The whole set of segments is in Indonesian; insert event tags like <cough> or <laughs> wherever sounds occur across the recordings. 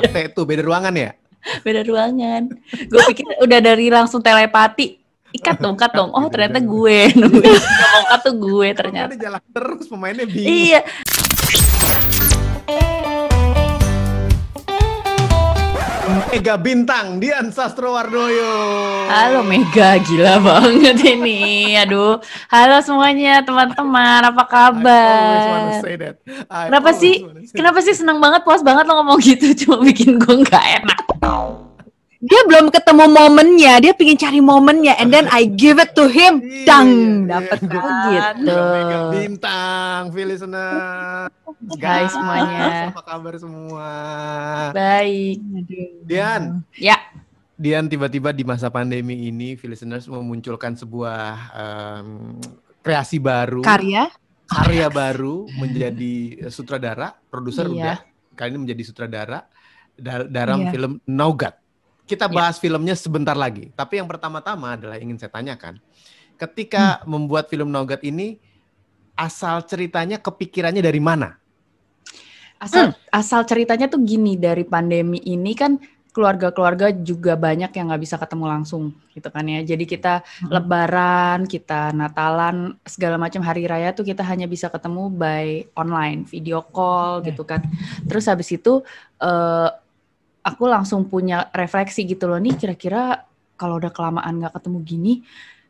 Ate tuh beda ruangan ya? Beda ruangan. Gue pikir udah dari langsung telepati. Ikat dong, ikat dong. Oh ternyata gue. Ngomong tuh gue ternyata. Dia jalan terus pemainnya bingung. Iya. Mega Bintang Dian Sastro Wardoyo. Halo Mega, gila banget ini. Aduh. Halo semuanya teman-teman, apa kabar? Kenapa sih? Kenapa sih senang banget, puas banget lo ngomong gitu, cuma bikin gue nggak enak dia belum ketemu momennya dia pingin cari momennya and then I give it to him iya, dang iya, iya. dapat gue kan? gitu bintang Filisena guys semuanya apa kabar semua baik Dian ya Dian tiba-tiba di masa pandemi ini Filisteners memunculkan sebuah um, kreasi baru karya karya baru menjadi eh, sutradara produser iya. udah kali ini menjadi sutradara dalam yeah. film Nogat kita iya. bahas ya. filmnya sebentar lagi. Tapi yang pertama-tama adalah ingin saya tanyakan, ketika hmm. membuat film Nogat ini asal ceritanya kepikirannya dari mana? Asal hmm. asal ceritanya tuh gini dari pandemi ini kan keluarga-keluarga juga banyak yang nggak bisa ketemu langsung gitu kan ya. Jadi kita hmm. lebaran, kita natalan, segala macam hari raya tuh kita hanya bisa ketemu by online, video call gitu kan. Terus habis itu uh, aku langsung punya refleksi gitu loh nih kira-kira kalau udah kelamaan nggak ketemu gini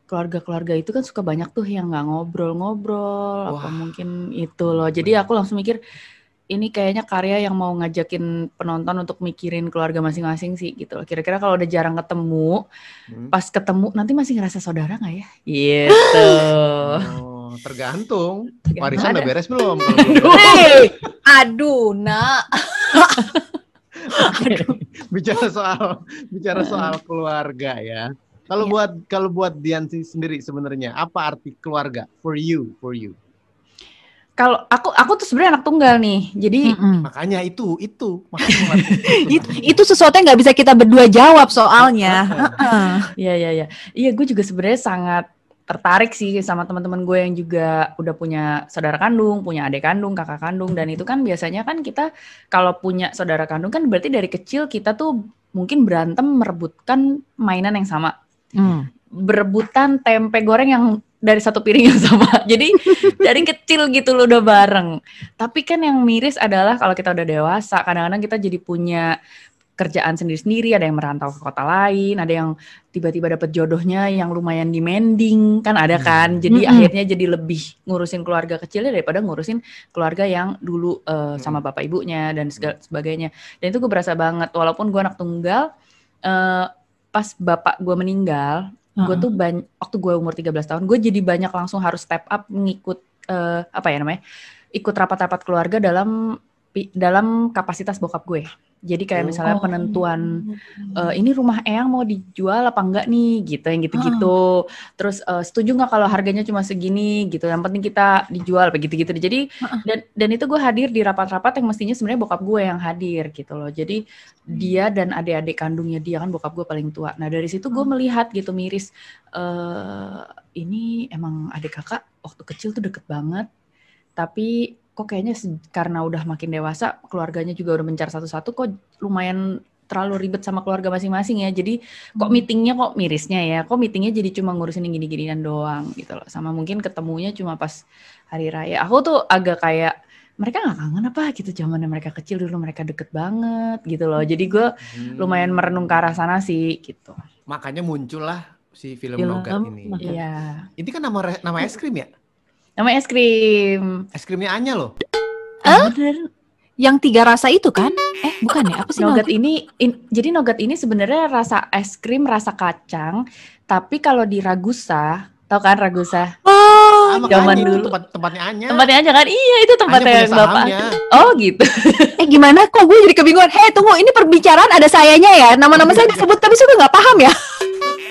keluarga-keluarga itu kan suka banyak tuh yang nggak ngobrol-ngobrol apa mungkin itu loh jadi aku langsung mikir ini kayaknya karya yang mau ngajakin penonton untuk mikirin keluarga masing-masing sih gitu loh. Kira-kira kalau udah jarang ketemu, hmm. pas ketemu nanti masih ngerasa saudara nggak ya? Gitu. Oh, tergantung. Warisan udah beres belum? <laughs> Gitu? aduh nak. <laughs> bicara soal bicara soal keluarga ya. Kalau ya. buat kalau buat Diansi sendiri sebenarnya apa arti keluarga for you for you? Kalau aku aku tuh sebenarnya anak tunggal nih, jadi mm -mm. makanya itu itu <laughs> makanya itu, itu sesuatu yang nggak bisa kita berdua jawab soalnya. Iya iya iya. Iya, iya. iya gue juga sebenarnya sangat tertarik sih sama teman-teman gue yang juga udah punya saudara kandung, punya adik kandung, kakak kandung dan itu kan biasanya kan kita kalau punya saudara kandung kan berarti dari kecil kita tuh mungkin berantem merebutkan mainan yang sama. Hmm. Berebutan tempe goreng yang dari satu piring yang sama. <laughs> Jadi dari kecil gitu loh udah bareng. Tapi kan yang miris adalah kalau kita udah dewasa, kadang-kadang kita jadi punya kerjaan sendiri-sendiri, ada yang merantau ke kota lain, ada yang tiba-tiba dapat jodohnya yang lumayan demanding, kan ada hmm. kan. Jadi mm-hmm. akhirnya jadi lebih ngurusin keluarga kecilnya daripada ngurusin keluarga yang dulu uh, sama bapak ibunya dan segala sebagainya. Dan itu gue berasa banget, walaupun gue anak tunggal, uh, pas bapak gue meninggal, uh-huh. gue tuh waktu gue umur 13 tahun, gue jadi banyak langsung harus step up ngikut, uh, apa ya namanya, ikut rapat-rapat keluarga dalam dalam kapasitas bokap gue. Jadi kayak oh, misalnya oh. penentuan uh, ini rumah Eyang mau dijual apa enggak nih gitu yang gitu-gitu. Oh. Terus uh, setuju nggak kalau harganya cuma segini gitu. Yang penting kita dijual begitu-gitu. Jadi hmm. dan dan itu gue hadir di rapat-rapat yang mestinya sebenarnya bokap gue yang hadir gitu loh. Jadi hmm. dia dan adik-adik kandungnya dia kan bokap gue paling tua. Nah, dari situ gue hmm. melihat gitu miris uh, ini emang adik kakak waktu kecil tuh deket banget tapi kok kayaknya karena udah makin dewasa keluarganya juga udah mencar satu-satu kok lumayan terlalu ribet sama keluarga masing-masing ya. Jadi kok hmm. meetingnya kok mirisnya ya. Kok meetingnya jadi cuma ngurusin yang gini-ginian doang gitu loh. Sama mungkin ketemunya cuma pas hari raya. Aku tuh agak kayak mereka gak kangen apa gitu zamannya mereka kecil dulu mereka deket banget gitu loh. Jadi gue hmm. lumayan merenung ke arah sana sih gitu. Makanya muncullah si film, film Nogat ini. Iya. Ini kan nama nama es krim ya? nama es krim. Es krimnya Anya loh. Eh? Yang tiga rasa itu kan? Eh, bukan ya? Apa sih nogat ini? In, jadi nogat ini sebenarnya rasa es krim, rasa kacang. Tapi kalau di Ragusa, tau kan Ragusa? Oh, zaman dulu tempat, tempatnya Anya. Tempatnya Anya kan? Iya, itu tempatnya yang bapak. Oh, gitu. <laughs> eh, gimana? Kok gue jadi kebingungan? Hei, eh, tunggu, ini perbicaraan ada sayanya ya. Nama-nama saya disebut tapi suka nggak paham ya.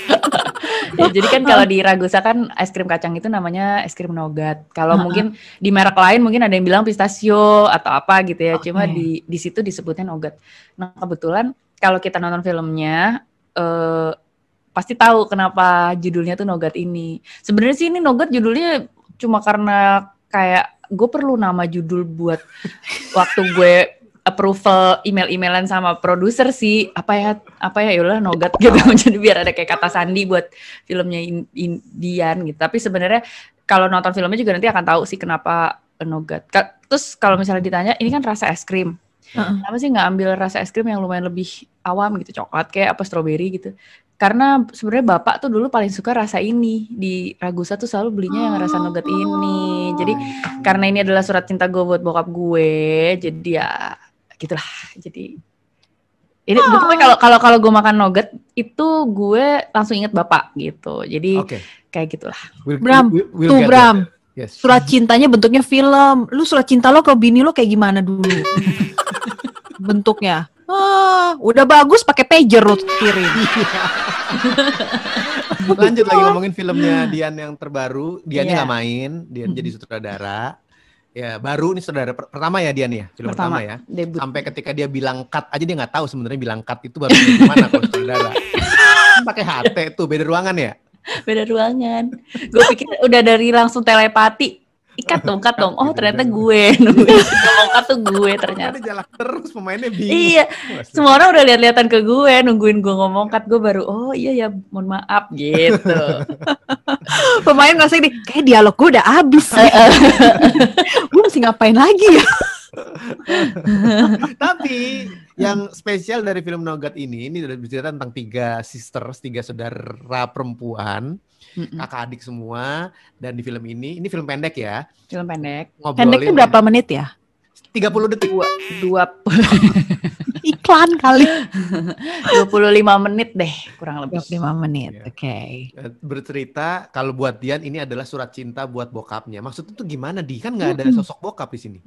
<laughs> ya, jadi kan kalau di Ragusa kan es krim kacang itu namanya es krim nogat. Kalau uh -huh. mungkin di merek lain mungkin ada yang bilang pistachio atau apa gitu ya. Okay. Cuma di di situ disebutnya nogat. Nah, kebetulan kalau kita nonton filmnya eh pasti tahu kenapa judulnya tuh nogat ini. Sebenarnya sih ini nogat judulnya cuma karena kayak gue perlu nama judul buat waktu gue approval email-emailan sama produser sih apa ya apa ya yola nogat gitu <laughs> jadi biar ada kayak kata sandi buat filmnya Indian gitu tapi sebenarnya kalau nonton filmnya juga nanti akan tahu sih kenapa eh, nogat terus kalau misalnya ditanya ini kan rasa es krim uh-uh. kenapa sih nggak ambil rasa es krim yang lumayan lebih awam gitu coklat kayak apa stroberi gitu karena sebenarnya bapak tuh dulu paling suka rasa ini di Ragusa tuh selalu belinya yang rasa nugget ini jadi oh. karena ini adalah surat cinta gue buat bokap gue jadi ya gitulah jadi ini oh. betulnya kalau kalau kalau gue makan nugget itu gue langsung inget bapak gitu. Jadi okay. kayak gitulah. We'll, Bram, we'll, we'll tuh Bram. Yes. Surat cintanya bentuknya film. Lu surat cinta lo ke bini lo kayak gimana dulu? <laughs> bentuknya. Ah, udah bagus pakai pager lo kirim. Iya. Lanjut lagi ngomongin filmnya Dian yang terbaru. Dian yeah. nggak main, Dian jadi sutradara. Ya baru nih saudara pertama ya dia nih ya film pertama, pertama ya. Debut. Sampai ketika dia bilang cut aja dia nggak tahu sebenarnya bilang cut itu baru gimana kalau saudara. Kan pakai HT tuh beda ruangan ya. Beda ruangan. Gue pikir udah dari langsung telepati ikat dong, katong. dong. Oh gitu, ternyata gitu. gue nungguin ngomong cut tuh gue ternyata. jalan terus pemainnya bingung. Iya, semua orang udah lihat-lihatan ke gue, nungguin gue ngomong kat gue baru. Oh iya ya, mohon maaf gitu. <laughs> Pemain ngasih nih, kayak dialog gue udah habis. <laughs> gue mesti ngapain lagi ya? <laughs> Tapi yang spesial dari film Nogat ini, ini udah bercerita tentang tiga sisters, tiga saudara perempuan, Mm-mm. kakak adik semua, dan di film ini, ini film pendek ya. Film pendek. Ngobrolin pendek itu berapa menit ya? 30 detik. Dua, dua <laughs> iklan kali. 25 menit deh, kurang lebih. 25 menit. Iya. Oke. Okay. Eh, bercerita kalau buat Dian ini adalah surat cinta buat bokapnya. Maksudnya tuh gimana Di? Kan nggak ada sosok bokap di sini.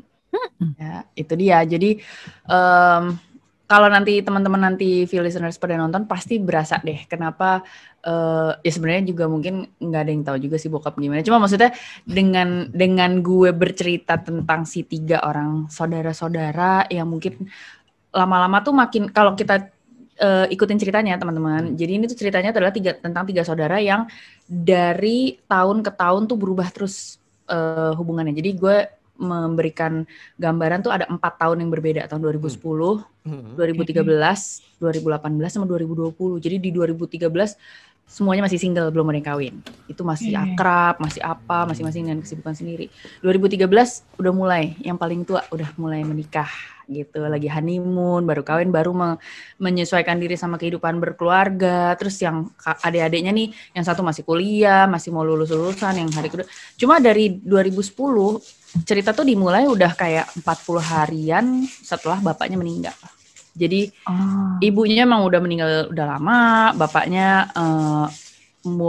Hmm. ya itu dia jadi um, kalau nanti teman-teman nanti feel listeners pada nonton pasti berasa deh kenapa uh, ya sebenarnya juga mungkin nggak ada yang tahu juga sih bokap gimana cuma maksudnya dengan dengan gue bercerita tentang si tiga orang saudara-saudara yang mungkin lama-lama tuh makin kalau kita uh, ikutin ceritanya teman-teman jadi ini tuh ceritanya adalah tiga tentang tiga saudara yang dari tahun ke tahun tuh berubah terus uh, hubungannya jadi gue memberikan gambaran tuh ada empat tahun yang berbeda tahun 2010, hmm. 2013, 2018 hmm. sama 2020. Jadi di 2013 semuanya masih single belum ada yang kawin itu masih yeah. Iya. akrab masih apa masing-masing dengan kesibukan sendiri 2013 udah mulai yang paling tua udah mulai menikah gitu lagi honeymoon baru kawin baru menyesuaikan diri sama kehidupan berkeluarga terus yang adik-adiknya nih yang satu masih kuliah masih mau lulus lulusan yang hari kedua cuma dari 2010 cerita tuh dimulai udah kayak 40 harian setelah bapaknya meninggal jadi oh. ibunya emang udah meninggal udah lama, bapaknya uh,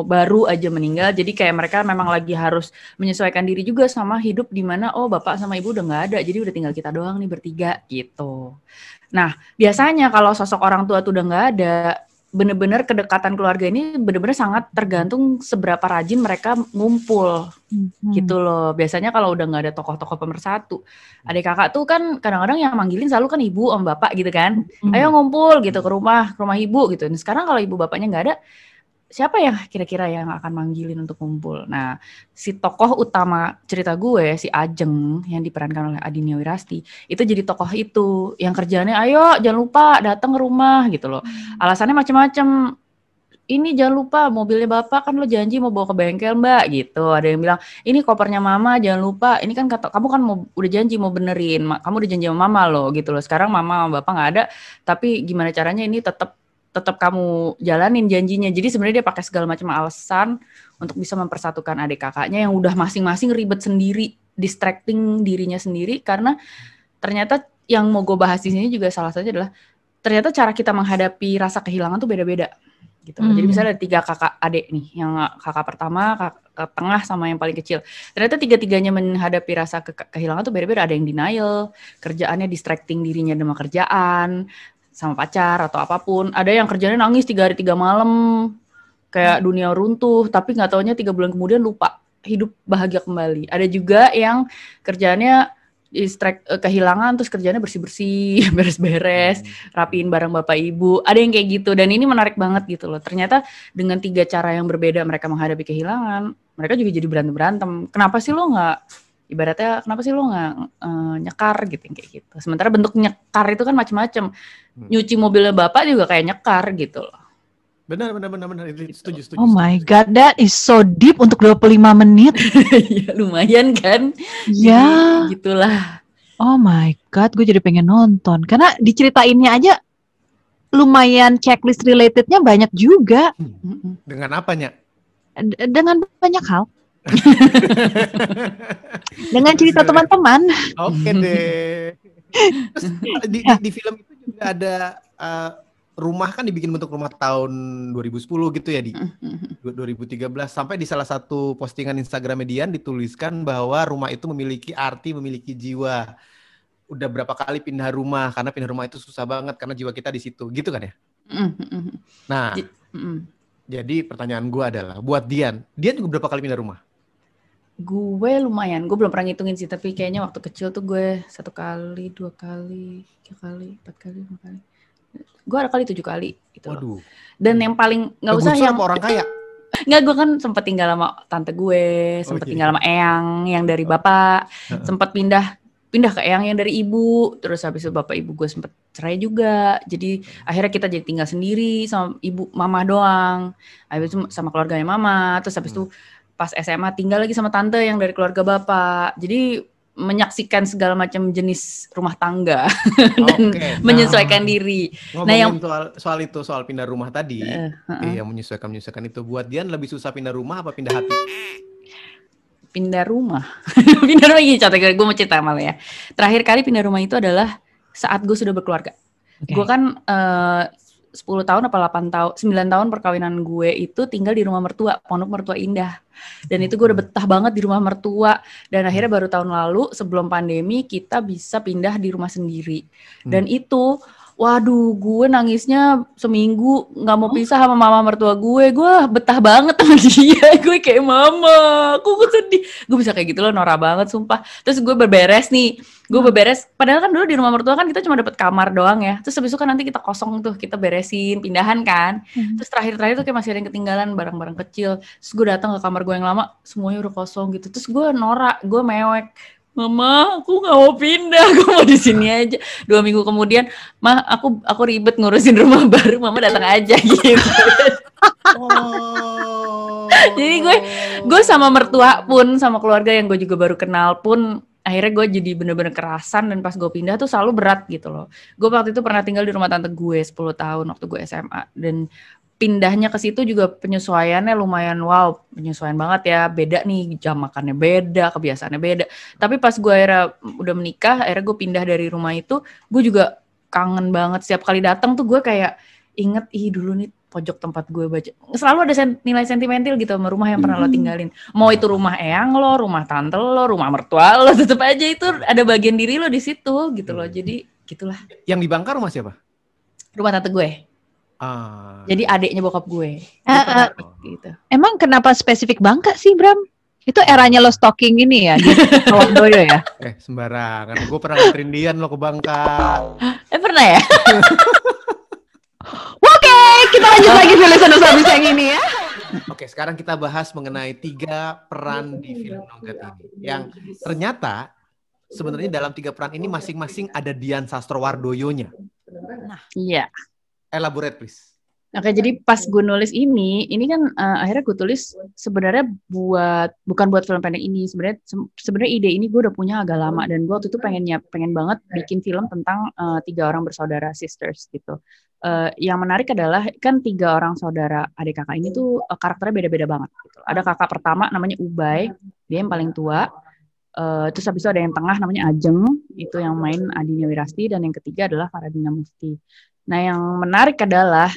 baru aja meninggal. Jadi kayak mereka memang lagi harus menyesuaikan diri juga sama hidup di mana oh bapak sama ibu udah nggak ada, jadi udah tinggal kita doang nih bertiga gitu. Nah biasanya kalau sosok orang tua tuh udah nggak ada, bener-bener kedekatan keluarga ini bener-bener sangat tergantung seberapa rajin mereka ngumpul hmm. gitu loh. Biasanya kalau udah nggak ada tokoh-tokoh pemersatu, hmm. adik kakak tuh kan kadang-kadang yang manggilin selalu kan ibu om bapak gitu kan, hmm. ayo ngumpul gitu ke rumah ke rumah ibu gitu. Nah, sekarang kalau ibu bapaknya nggak ada, siapa yang kira-kira yang akan manggilin untuk kumpul. Nah, si tokoh utama cerita gue, si Ajeng yang diperankan oleh Adinia Wirasti, itu jadi tokoh itu yang kerjanya ayo jangan lupa datang ke rumah gitu loh. Hmm. Alasannya macam-macam. Ini jangan lupa mobilnya bapak kan lo janji mau bawa ke bengkel mbak gitu. Ada yang bilang ini kopernya mama jangan lupa. Ini kan kata kamu kan mau udah janji mau benerin. Kamu udah janji sama mama lo gitu loh. Sekarang mama sama bapak nggak ada. Tapi gimana caranya ini tetap tetap kamu jalanin janjinya. Jadi sebenarnya dia pakai segala macam alasan untuk bisa mempersatukan adik kakaknya yang udah masing-masing ribet sendiri, distracting dirinya sendiri karena ternyata yang mau gue bahas di sini juga salah satunya adalah ternyata cara kita menghadapi rasa kehilangan tuh beda-beda gitu. Mm. Jadi hmm. misalnya ada tiga kakak adik nih, yang kakak pertama, kakak tengah sama yang paling kecil. Ternyata tiga-tiganya menghadapi rasa ke kehilangan tuh beda-beda. Ada yang denial, kerjaannya distracting dirinya dengan kerjaan, sama pacar atau apapun. Ada yang kerjanya nangis tiga hari tiga malam, kayak hmm. dunia runtuh, tapi nggak taunya tiga bulan kemudian lupa hidup bahagia kembali. Ada juga yang kerjaannya distract eh, kehilangan terus kerjanya bersih-bersih, <laughs> beres-beres, hmm. rapiin barang Bapak Ibu. Ada yang kayak gitu dan ini menarik banget gitu loh. Ternyata dengan tiga cara yang berbeda mereka menghadapi kehilangan, mereka juga jadi berantem-berantem. Kenapa sih lo nggak ibaratnya kenapa sih lo nggak uh, nyekar gitu kayak gitu sementara bentuk nyekar itu kan macam-macam hmm. nyuci mobilnya bapak juga kayak nyekar gitu loh benar benar benar benar itu gitu. setuju setuju oh my god that is so deep untuk 25 menit <laughs> ya, lumayan kan ya yeah. gitulah oh my god gue jadi pengen nonton karena diceritainnya aja lumayan checklist relatednya banyak juga hmm. dengan apanya D dengan banyak hal <laughs> Dengan cerita teman-teman. Oke deh. Terus di, di, film itu juga ada uh, rumah kan dibikin bentuk rumah tahun 2010 gitu ya di 2013 mm-hmm. sampai di salah satu postingan Instagram Median dituliskan bahwa rumah itu memiliki arti, memiliki jiwa. Udah berapa kali pindah rumah karena pindah rumah itu susah banget karena jiwa kita di situ, gitu kan ya? Mm-hmm. Nah, mm-hmm. jadi pertanyaan gue adalah buat Dian, Dian juga berapa kali pindah rumah? gue lumayan gue belum pernah ngitungin sih tapi kayaknya waktu kecil tuh gue satu kali dua kali tiga kali empat kali lima kali gue ada kali tujuh kali gitu Waduh. dan yang paling nggak usah yang orang kaya Nggak, gue kan sempat tinggal sama tante gue, sempat okay. tinggal sama eyang yang dari oh. bapak, sempet sempat pindah pindah ke eyang yang dari ibu, terus habis itu bapak ibu gue sempat cerai juga. Jadi akhirnya kita jadi tinggal sendiri sama ibu mama doang. Habis itu sama keluarganya mama, terus habis itu hmm pas SMA tinggal lagi sama tante yang dari keluarga bapak. Jadi menyaksikan segala macam jenis rumah tangga <laughs> dan okay, nah, menyesuaikan diri. Nah, yang soal soal itu soal pindah rumah tadi, uh, eh, uh, uh. yang menyesuaikan menyesuaikan itu buat Dian lebih susah pindah rumah apa pindah hati? Pindah rumah, <laughs> pindah rumah ini iya, contoh gue mau cerita malah ya. Terakhir kali pindah rumah itu adalah saat gue sudah berkeluarga. Okay. Gue kan uh, 10 tahun apa 8 tahun 9 tahun perkawinan gue itu tinggal di rumah mertua pondok mertua indah dan itu gue udah hmm. betah banget di rumah mertua dan akhirnya baru tahun lalu sebelum pandemi kita bisa pindah di rumah sendiri dan hmm. itu waduh gue nangisnya seminggu nggak mau pisah sama mama mertua gue gue betah banget sama <laughs> dia gue kayak mama aku gue sedih gue bisa kayak gitu loh norak banget sumpah terus gue berberes nih gue berberes padahal kan dulu di rumah mertua kan kita cuma dapat kamar doang ya terus habis itu kan nanti kita kosong tuh kita beresin pindahan kan hmm. terus terakhir-terakhir tuh kayak masih ada yang ketinggalan barang-barang kecil terus gue datang ke kamar gue yang lama semuanya udah kosong gitu terus gue norak. gue mewek mama aku nggak mau pindah <laughs> aku mau di sini aja dua minggu kemudian mah aku aku ribet ngurusin rumah baru mama datang aja <laughs> gitu oh. jadi gue gue sama mertua pun sama keluarga yang gue juga baru kenal pun akhirnya gue jadi bener-bener kerasan dan pas gue pindah tuh selalu berat gitu loh gue waktu itu pernah tinggal di rumah tante gue 10 tahun waktu gue SMA dan pindahnya ke situ juga penyesuaiannya lumayan wow penyesuaian banget ya beda nih jam makannya beda kebiasaannya beda tapi pas gue era udah menikah akhirnya gue pindah dari rumah itu gue juga kangen banget setiap kali datang tuh gue kayak inget ih dulu nih pojok tempat gue baca selalu ada sen nilai sentimental gitu sama rumah yang pernah lo hmm. tinggalin mau itu rumah eyang lo rumah tante lo rumah mertua lo <laughs> tetep aja itu ada bagian diri lo di situ gitu loh hmm. jadi gitulah yang dibangkar rumah siapa rumah tante gue Ah, Jadi iya. adiknya bokap gue. Uh, uh, gitu. Emang kenapa spesifik Bangka sih, Bram? Itu eranya lo stalking ini ya, Kawan Doyo ya? <laughs> Eh, sembarangan. Gue pernah nganterin Dian lo ke Bangka. Eh, pernah ya? <laughs> Oke, kita lanjut lagi tulisan dosa bisa yang ini ya. Oke, sekarang kita bahas mengenai tiga peran di film Nogat ini. Yang ternyata sebenarnya dalam tiga peran ini masing-masing ada Dian Sastrowardoyonya. Nah, iya. Elaborate please. Oke, jadi pas gue nulis ini, ini kan uh, akhirnya gue tulis sebenarnya buat bukan buat film pendek ini, sebenarnya sebenarnya ide ini gue udah punya agak lama dan gue waktu itu pengennya pengen banget bikin film tentang uh, tiga orang bersaudara sisters gitu. Uh, yang menarik adalah kan tiga orang saudara adik kakak ini tuh uh, karakternya beda-beda banget. Gitu. Ada kakak pertama namanya Ubay, dia yang paling tua. Uh, terus habis itu ada yang tengah namanya Ajeng, itu yang main Adinya Wirasti dan yang ketiga adalah Faradina Musti. Nah, yang menarik adalah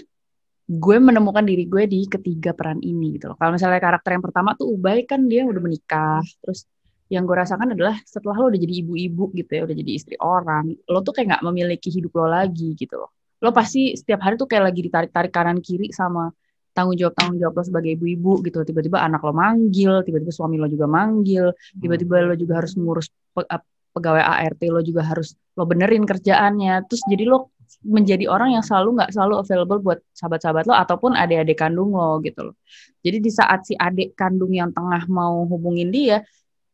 gue menemukan diri gue di ketiga peran ini gitu loh. Kalau misalnya karakter yang pertama tuh Ubay kan dia udah menikah, terus yang gue rasakan adalah setelah lo udah jadi ibu-ibu gitu ya, udah jadi istri orang, lo tuh kayak gak memiliki hidup lo lagi gitu loh. Lo pasti setiap hari tuh kayak lagi ditarik-tarik kanan kiri sama tanggung jawab tanggung jawab lo sebagai ibu-ibu gitu. Tiba-tiba anak lo manggil, tiba-tiba suami lo juga manggil, tiba-tiba hmm. lo juga harus ngurus pe pegawai ART, lo juga harus lo benerin kerjaannya. Terus jadi lo menjadi orang yang selalu nggak selalu available buat sahabat-sahabat lo ataupun adik-adik kandung lo gitu loh. Jadi di saat si adik kandung yang tengah mau hubungin dia,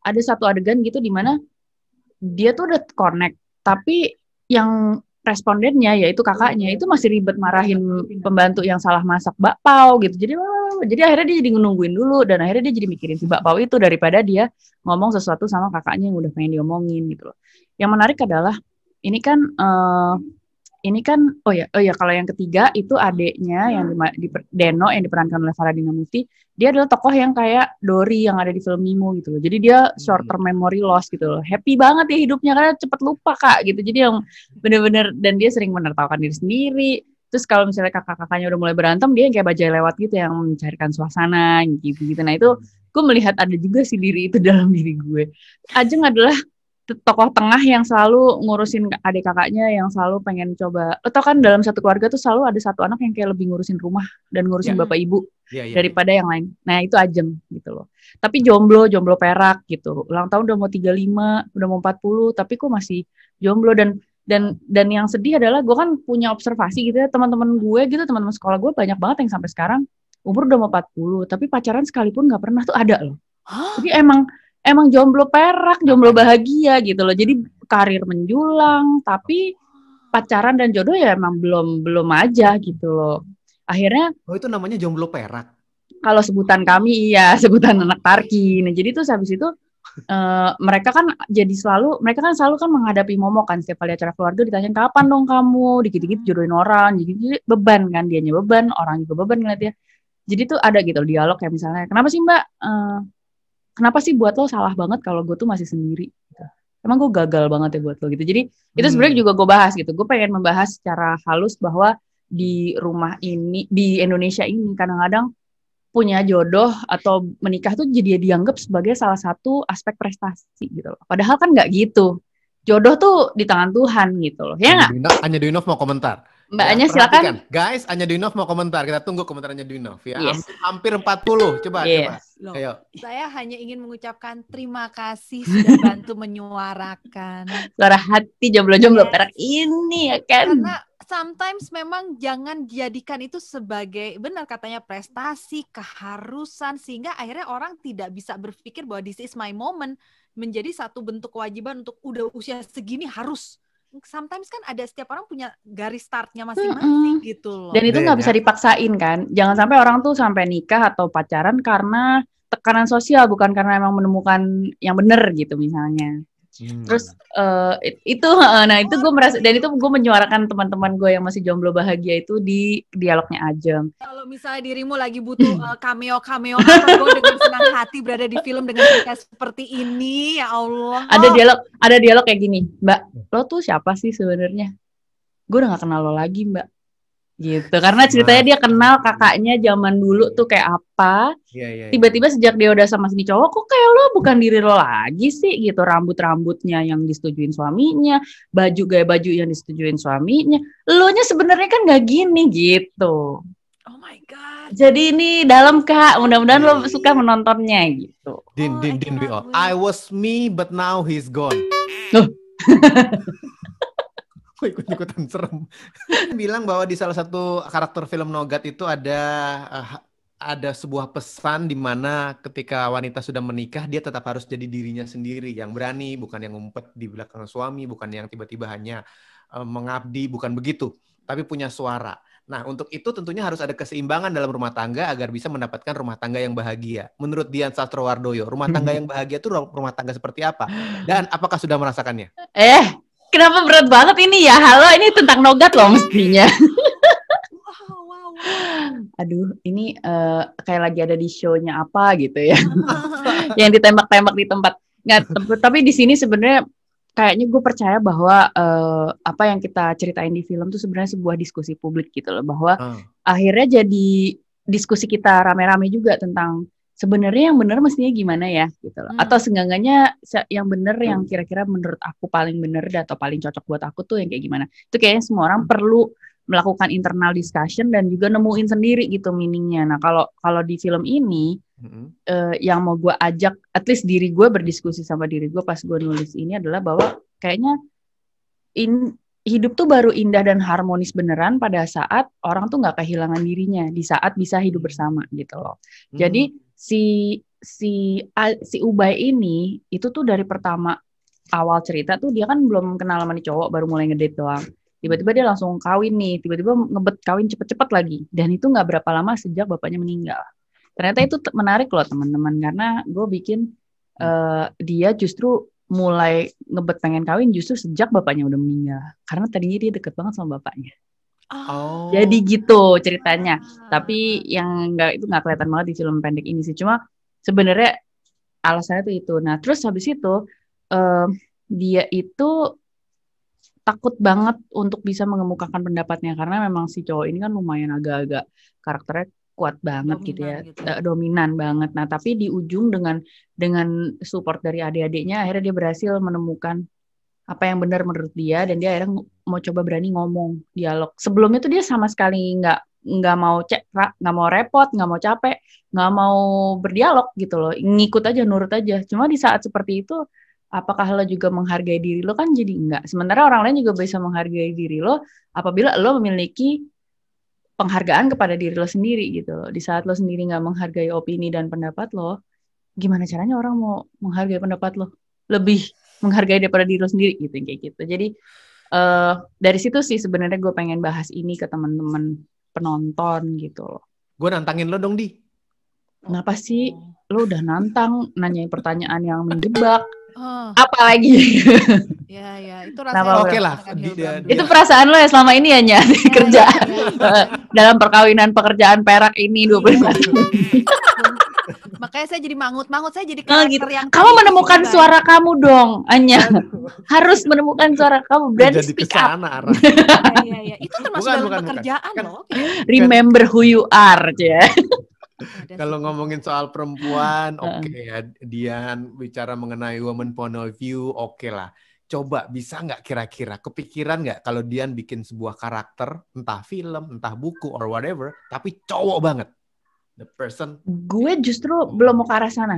ada satu adegan gitu di mana dia tuh udah connect, tapi yang respondennya yaitu kakaknya itu masih ribet marahin pembantu yang salah masak bakpao gitu. Jadi jadi akhirnya dia jadi nungguin dulu dan akhirnya dia jadi mikirin si bakpao itu daripada dia ngomong sesuatu sama kakaknya yang udah pengen diomongin gitu loh. Yang menarik adalah ini kan uh, ini kan oh ya oh ya kalau yang ketiga itu adeknya hmm. yang di, di Deno yang diperankan oleh Farah Dinamuti, dia adalah tokoh yang kayak Dori yang ada di film Nemo gitu loh jadi dia hmm. short term memory loss gitu loh happy banget ya hidupnya karena cepet lupa kak gitu jadi yang bener-bener dan dia sering menertawakan diri sendiri terus kalau misalnya kakak-kakaknya udah mulai berantem dia yang kayak bajai lewat gitu yang mencarikan suasana gitu gitu nah itu hmm. gue melihat ada juga si diri itu <laughs> dalam diri gue Ajeng adalah tokoh tengah yang selalu ngurusin adik kakaknya yang selalu pengen coba atau kan dalam satu keluarga tuh selalu ada satu anak yang kayak lebih ngurusin rumah dan ngurusin yeah. bapak ibu yeah, yeah, daripada yeah. yang lain nah itu ajeng gitu loh tapi jomblo jomblo perak gitu ulang tahun udah mau 35 udah mau 40 tapi kok masih jomblo dan dan dan yang sedih adalah gue kan punya observasi gitu ya teman-teman gue gitu teman-teman sekolah gue banyak banget yang sampai sekarang umur udah mau 40 tapi pacaran sekalipun nggak pernah tuh ada loh jadi emang emang jomblo perak, jomblo bahagia gitu loh. Jadi karir menjulang, tapi pacaran dan jodoh ya emang belum belum aja gitu loh. Akhirnya Oh, itu namanya jomblo perak. Kalau sebutan kami iya, <laughs> sebutan anak Tarki. Nah, jadi tuh habis itu Uh, mereka kan jadi selalu mereka kan selalu kan menghadapi momok kan setiap kali acara keluarga ditanya kapan dong kamu dikit-dikit jodohin orang jadi, jadi beban kan dianya beban orang juga beban ngeliat ya jadi tuh ada gitu dialog ya misalnya kenapa sih mbak uh, kenapa sih buat lo salah banget kalau gue tuh masih sendiri gitu. emang gue gagal banget ya buat lo gitu jadi hmm. itu sebenarnya hmm. juga gue bahas gitu gue pengen membahas secara halus bahwa di rumah ini di Indonesia ini kadang-kadang punya jodoh atau menikah tuh jadi dianggap sebagai salah satu aspek prestasi gitu loh padahal kan nggak gitu jodoh tuh di tangan Tuhan gitu loh ya nggak Hanya Dwinov mau komentar Mbak ya, Anya silakan. Guys, Anya Dinov mau komentar. Kita tunggu komentarnya Dinov ya. Yes. Hampir 40. Coba yes. coba. Loh, Ayo. Saya hanya ingin mengucapkan terima kasih sudah bantu menyuarakan suara hati jomblo-jomblo yes. perak ini ya kan. Karena sometimes memang jangan jadikan itu sebagai benar katanya prestasi, keharusan sehingga akhirnya orang tidak bisa berpikir bahwa this is my moment menjadi satu bentuk kewajiban untuk udah usia segini harus sometimes kan ada setiap orang punya garis startnya masing-masing mm -hmm. gitu loh. Dan itu iya, nggak bisa iya. dipaksain kan. Jangan sampai orang tuh sampai nikah atau pacaran karena tekanan sosial bukan karena emang menemukan yang benar gitu misalnya. Hmm. Terus uh, itu, uh, nah itu gue merasa dan itu gue menyuarakan teman-teman gue yang masih jomblo bahagia itu di dialognya Ajeng. Kalau misalnya dirimu lagi butuh uh, eh, cameo cameo, gue dengan senang hati berada di film dengan cerita seperti ini, ya Allah. Ada dialog, ada dialog kayak gini, Mbak, lo tuh siapa sih sebenarnya? Gue udah gak kenal lo lagi, Mbak gitu karena ceritanya dia kenal kakaknya zaman dulu tuh kayak apa iya, iya, iya. tiba-tiba yeah, yeah, yeah. sejak dia udah sama sini cowok kok kayak lo bukan diri lo lagi sih gitu rambut-rambutnya yang disetujuin suaminya baju gaya baju yang disetujuin suaminya lo nya sebenarnya kan nggak gini gitu oh my god jadi ini dalam kak mudah-mudahan lo suka menontonnya gitu din oh din din we all I was me but now he's gone <laughs> <laughs> ikut-ikutan serem. <laughs> Bilang bahwa di salah satu karakter film Nogat itu ada uh, ada sebuah pesan di mana ketika wanita sudah menikah dia tetap harus jadi dirinya sendiri yang berani bukan yang ngumpet di belakang suami bukan yang tiba-tiba hanya uh, mengabdi bukan begitu tapi punya suara. Nah, untuk itu tentunya harus ada keseimbangan dalam rumah tangga agar bisa mendapatkan rumah tangga yang bahagia. Menurut Dian Sastrowardoyo, rumah tangga <laughs> yang bahagia itu rumah tangga seperti apa? Dan apakah sudah merasakannya? Eh, Kenapa berat banget ini ya? Halo, ini tentang nogat loh mestinya. wow, wow, Aduh, ini uh, kayak lagi ada di show-nya apa gitu ya. <laughs> yang ditembak-tembak di tempat. Nggak, tapi di sini sebenarnya kayaknya gue percaya bahwa uh, apa yang kita ceritain di film tuh sebenarnya sebuah diskusi publik gitu loh bahwa uh. akhirnya jadi diskusi kita rame-rame juga tentang sebenarnya yang benar mestinya gimana ya gitu loh. Hmm. Atau seenggaknya yang benar yang hmm. kira-kira menurut aku paling benar atau paling cocok buat aku tuh yang kayak gimana. Itu kayaknya semua orang hmm. perlu melakukan internal discussion dan juga nemuin sendiri gitu meaningnya. Nah kalau kalau di film ini hmm uh, yang mau gue ajak, at least diri gue berdiskusi sama diri gue pas gue nulis ini adalah bahwa kayaknya in, hidup tuh baru indah dan harmonis beneran pada saat orang tuh nggak kehilangan dirinya di saat bisa hidup bersama gitu loh. hmm Jadi si si si Ubay ini itu tuh dari pertama awal cerita tuh dia kan belum kenal sama nih cowok baru mulai ngedate doang tiba-tiba dia langsung kawin nih tiba-tiba ngebet kawin cepet-cepet lagi dan itu nggak berapa lama sejak bapaknya meninggal ternyata itu menarik loh teman-teman karena gue bikin uh, dia justru mulai ngebet pengen kawin justru sejak bapaknya udah meninggal karena tadinya dia deket banget sama bapaknya Oh. Jadi gitu ceritanya. Ah. Tapi yang nggak itu nggak kelihatan banget di film pendek ini sih. Cuma sebenarnya alasannya tuh itu. Nah terus habis itu uh, dia itu takut banget untuk bisa mengemukakan pendapatnya karena memang si cowok ini kan lumayan agak-agak karakternya kuat banget gitu ya. dominan gitu ya gitu. dominan banget nah tapi di ujung dengan dengan support dari adik-adiknya akhirnya dia berhasil menemukan apa yang benar menurut dia dan dia akhirnya mau coba berani ngomong dialog sebelumnya tuh dia sama sekali nggak nggak mau cek nggak mau repot nggak mau capek nggak mau berdialog gitu loh ngikut aja nurut aja cuma di saat seperti itu apakah lo juga menghargai diri lo kan jadi enggak sementara orang lain juga bisa menghargai diri lo apabila lo memiliki penghargaan kepada diri lo sendiri gitu loh di saat lo sendiri nggak menghargai opini dan pendapat lo gimana caranya orang mau menghargai pendapat lo lebih menghargai daripada diri lo sendiri gitu kayak gitu jadi uh, dari situ sih sebenarnya gue pengen bahas ini ke teman-teman penonton gitu loh gue nantangin lo dong di kenapa sih oh. lo udah nantang nanyain pertanyaan yang menjebak Oh. Apalagi. <laughs> ya ya, itu rasanya. Oke okay lah. Itu perasaan lo ya selama ini ya nyari ya, iya, iya. <laughs> Dalam perkawinan pekerjaan perak ini iya, dua puluh lima tahun. Makanya saya jadi mangut-mangut, saya jadi oh, gitu. karakter gitu. yang Kamu menemukan gitu kan? suara kamu dong, Anya. <laughs> Harus menemukan suara kamu dan speak kesana, up. Iya, iya, iya, Itu termasuk bukan, dalam bukan, pekerjaan bukan. loh. kan, Remember who you are, ya. Kalau ngomongin soal perempuan, <laughs> oke okay ya. Dian bicara mengenai woman point of view, oke okay lah coba bisa nggak kira-kira kepikiran nggak kalau Dian bikin sebuah karakter entah film entah buku or whatever tapi cowok banget the person gue justru belum mau ke arah sana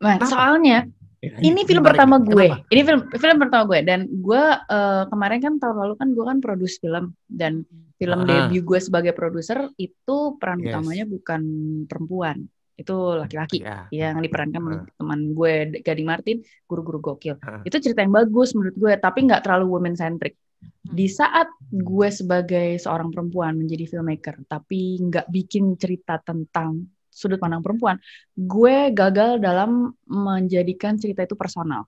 nah, soalnya eh, ini film menarik. pertama gue Kenapa? ini film film pertama gue dan gue uh, kemarin kan tahun lalu kan gue kan produs film dan film ah. debut gue sebagai produser itu peran yes. utamanya bukan perempuan itu laki-laki yeah. Iya, yang diperankan uh. teman gue Gading Martin guru-guru gokil uh. itu cerita yang bagus menurut gue tapi nggak terlalu woman centric di hmm. saat gue sebagai seorang perempuan menjadi filmmaker tapi nggak bikin cerita tentang sudut pandang perempuan gue gagal dalam menjadikan cerita itu personal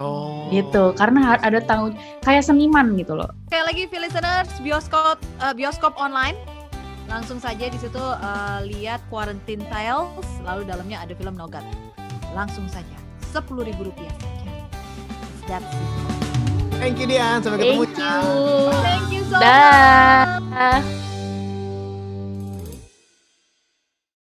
Oh. Gitu, karena ada tanggung kayak seniman gitu loh. Kayak lagi listeners bioskop uh, bioskop online langsung saja di situ uh, lihat Quarantine Tales lalu dalamnya ada film Nogat. Langsung saja sepuluh ribu rupiah saja. That's it. Thank you Dian, sampai ketemu. Thank you. Thank you so much. Bye.